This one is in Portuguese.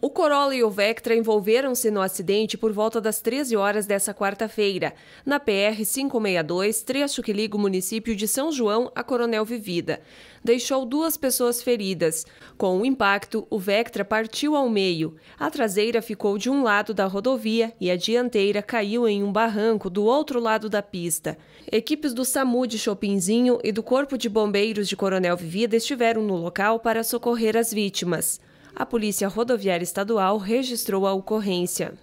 O Corolla e o Vectra envolveram-se no acidente por volta das 13 horas dessa quarta-feira, na PR 562, trecho que liga o município de São João a Coronel Vivida. Deixou duas pessoas feridas. Com o impacto, o Vectra partiu ao meio. A traseira ficou de um lado da rodovia e a dianteira caiu em um barranco do outro lado da pista. Equipes do SAMU de Chopinzinho e do Corpo de Bombeiros de Coronel Vivida estiveram no local para socorrer as vítimas. A Polícia Rodoviária Estadual registrou a ocorrência.